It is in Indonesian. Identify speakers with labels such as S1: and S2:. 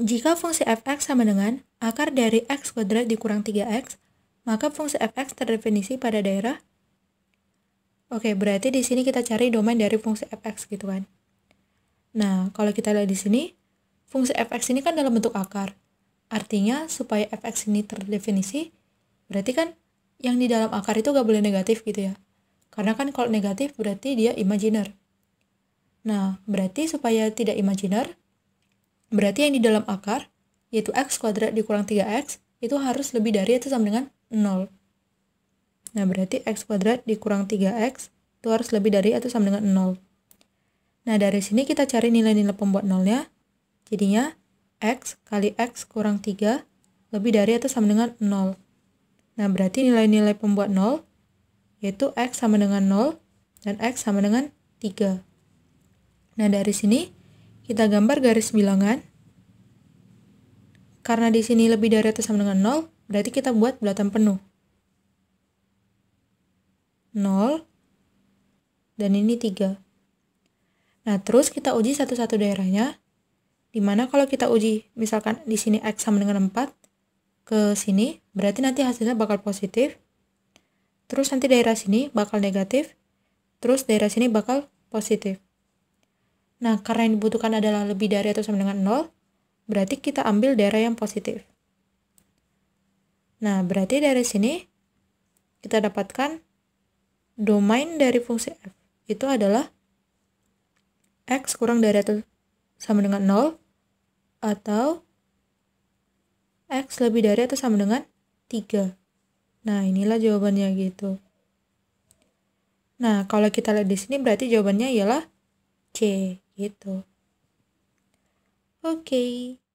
S1: Jika fungsi fx sama dengan akar dari x kuadrat dikurang 3x, maka fungsi fx terdefinisi pada daerah Oke, berarti di sini kita cari domain dari fungsi fx gitu kan. Nah, kalau kita lihat di sini, fungsi fx ini kan dalam bentuk akar. Artinya, supaya fx ini terdefinisi, berarti kan yang di dalam akar itu gak boleh negatif gitu ya. Karena kan kalau negatif berarti dia imajiner. Nah, berarti supaya tidak imajiner, Berarti yang di dalam akar, yaitu x kuadrat dikurang 3x, itu harus lebih dari atau sama dengan 0. Nah, berarti x kuadrat dikurang 3x itu harus lebih dari atau sama dengan 0. Nah, dari sini kita cari nilai-nilai pembuat nolnya. Jadinya, x kali x kurang 3 lebih dari atau sama dengan 0. Nah, berarti nilai-nilai pembuat nol yaitu x sama dengan 0 dan x sama dengan 3. Nah, dari sini kita gambar garis bilangan. Karena di sini lebih dari atau sama dengan 0, berarti kita buat bulatan penuh. 0, dan ini 3. Nah, terus kita uji satu-satu daerahnya, dimana kalau kita uji, misalkan di sini X sama dengan 4, ke sini, berarti nanti hasilnya bakal positif. Terus nanti daerah sini bakal negatif. Terus daerah sini bakal positif. Nah, karena yang dibutuhkan adalah lebih dari atau sama dengan 0, berarti kita ambil daerah yang positif. Nah, berarti dari sini kita dapatkan domain dari fungsi f. Itu adalah x kurang dari atau sama dengan 0 atau x lebih dari atau sama dengan 3. Nah, inilah jawabannya gitu. Nah, kalau kita lihat di sini berarti jawabannya ialah C gitu. Oke. Okay.